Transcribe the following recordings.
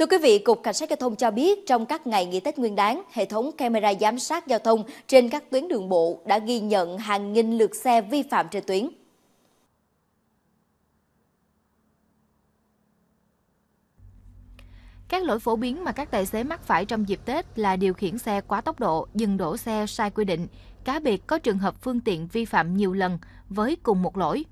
Thưa quý vị, Cục Cảnh sát Giao thông cho biết trong các ngày nghỉ Tết Nguyên đán, hệ thống camera giám sát giao thông trên các tuyến đường bộ đã ghi nhận hàng nghìn lượt xe vi phạm trên tuyến. Các lỗi phổ biến mà các tài xế mắc phải trong dịp Tết là điều khiển xe quá tốc độ, dừng đổ xe sai quy định. Cá biệt có trường hợp phương tiện vi phạm nhiều lần với cùng một lỗi –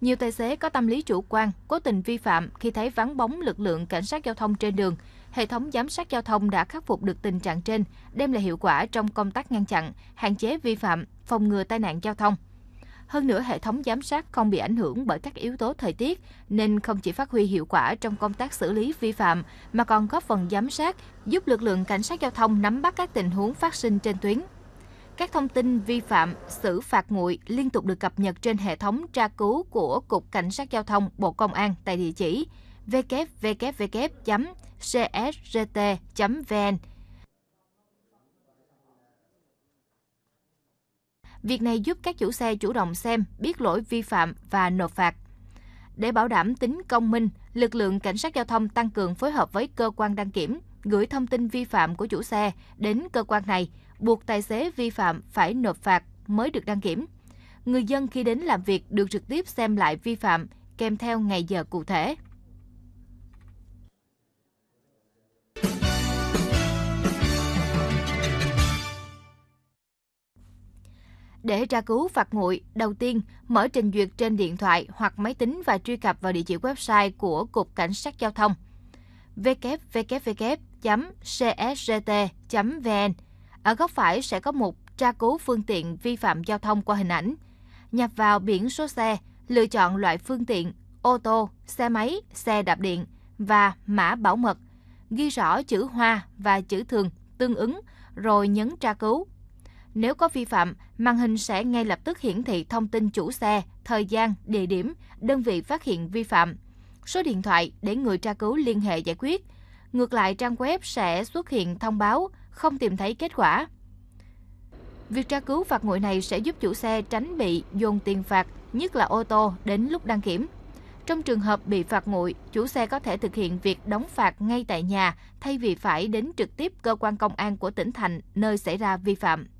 nhiều tài xế có tâm lý chủ quan, cố tình vi phạm khi thấy vắng bóng lực lượng cảnh sát giao thông trên đường. Hệ thống giám sát giao thông đã khắc phục được tình trạng trên, đem lại hiệu quả trong công tác ngăn chặn, hạn chế vi phạm, phòng ngừa tai nạn giao thông. Hơn nữa, hệ thống giám sát không bị ảnh hưởng bởi các yếu tố thời tiết, nên không chỉ phát huy hiệu quả trong công tác xử lý vi phạm, mà còn góp phần giám sát, giúp lực lượng cảnh sát giao thông nắm bắt các tình huống phát sinh trên tuyến. Các thông tin vi phạm, xử phạt nguội liên tục được cập nhật trên hệ thống tra cứu của Cục Cảnh sát Giao thông Bộ Công an tại địa chỉ www.csgt.vn. Việc này giúp các chủ xe chủ động xem, biết lỗi vi phạm và nộp phạt. Để bảo đảm tính công minh, lực lượng cảnh sát giao thông tăng cường phối hợp với cơ quan đăng kiểm, gửi thông tin vi phạm của chủ xe đến cơ quan này, buộc tài xế vi phạm phải nộp phạt mới được đăng kiểm. Người dân khi đến làm việc được trực tiếp xem lại vi phạm kèm theo ngày giờ cụ thể. để tra cứu phạt nguội, đầu tiên mở trình duyệt trên điện thoại hoặc máy tính và truy cập vào địa chỉ website của Cục Cảnh sát Giao thông. www www.csgt.vn. Ở góc phải sẽ có mục tra cứu phương tiện vi phạm giao thông qua hình ảnh. Nhập vào biển số xe, lựa chọn loại phương tiện, ô tô, xe máy, xe đạp điện và mã bảo mật. Ghi rõ chữ hoa và chữ thường tương ứng rồi nhấn tra cứu. Nếu có vi phạm, màn hình sẽ ngay lập tức hiển thị thông tin chủ xe, thời gian, địa điểm, đơn vị phát hiện vi phạm, số điện thoại để người tra cứu liên hệ giải quyết – Ngược lại, trang web sẽ xuất hiện thông báo không tìm thấy kết quả. Việc tra cứu phạt nguội này sẽ giúp chủ xe tránh bị dồn tiền phạt, nhất là ô tô, đến lúc đăng kiểm. Trong trường hợp bị phạt nguội, chủ xe có thể thực hiện việc đóng phạt ngay tại nhà thay vì phải đến trực tiếp cơ quan công an của tỉnh thành nơi xảy ra vi phạm.